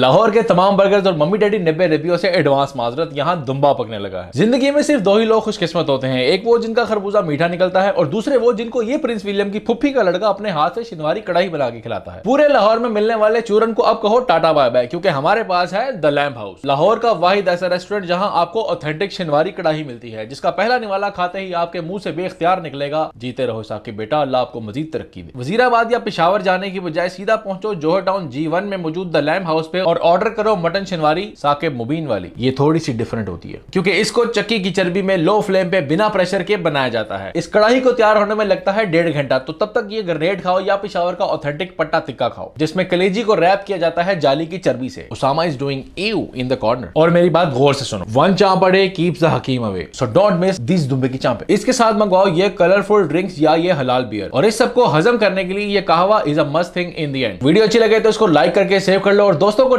लाहौर के तमाम बर्गर और मम्मी डैडी नब्बे रबियों से एडवांस माजरत यहाँ दुम्बा पकने लगा है जिंदगी में सिर्फ दो ही लोग खुशकिस्मत होते हैं एक वो जिनका खरबूजा मीठा निकलता है और दूसरे वो जिनको ये प्रिंस विलियम की फुफी का लड़का अपने हाथ से शिनवारी कढ़ाई बना के खिलाता है पूरे लाहौर में मिलने वाले चूरन को अब कहो टाटा बाय बाय क्यूँकी हमारे पास है द लैम्प हाउस लाहौर का वाहिद ऐसा रेस्टोरेंट जहाँ आपको ऑथेंटिक शिनवारी कढ़ाई मिलती है जिसका पहला निवाला खाते ही आपके मुंह से बेख्तियार निकलेगा जीते रहो साकिब बेटा अल्लाह आपको मजीद तरक्की दे वजीराबाद या पिशावर जाने की बजाय सीधा पहुंचो जोहर टाउन जी में मौजूद द लैम्प हाउस पे और ऑर्डर करो मटन शनवारी साकेब मुबीन वाली ये थोड़ी सी डिफरेंट होती है क्योंकि इसको चक्की की चर्बी में लो फ्लेम पे बिना प्रेशर के बनाया जाता है इस कड़ाई को तैयार होने में लगता है डेढ़ घंटा तो तब तक ये ग्रेनेड खाओ या पिशावर का ऑथेंटिक पट्टा तिक्का खाओ जिसमें कलेजी को रैप किया जाता है जाली की चर्बी से Usama is doing you in the corner और मेरी बात गौर से सुनो one chop a day keeps the हकीम away so don't miss this दुम्बे की चाप इसके साथ मंगवाओ ये कलरफुल ड्रिंक्स या ये हलाल बियर और इस सबको हजम करने के लिए ये kahwa is a must thing in the end video अच्छी लगे तो इसको लाइक करके सेव कर लो और दोस्तों को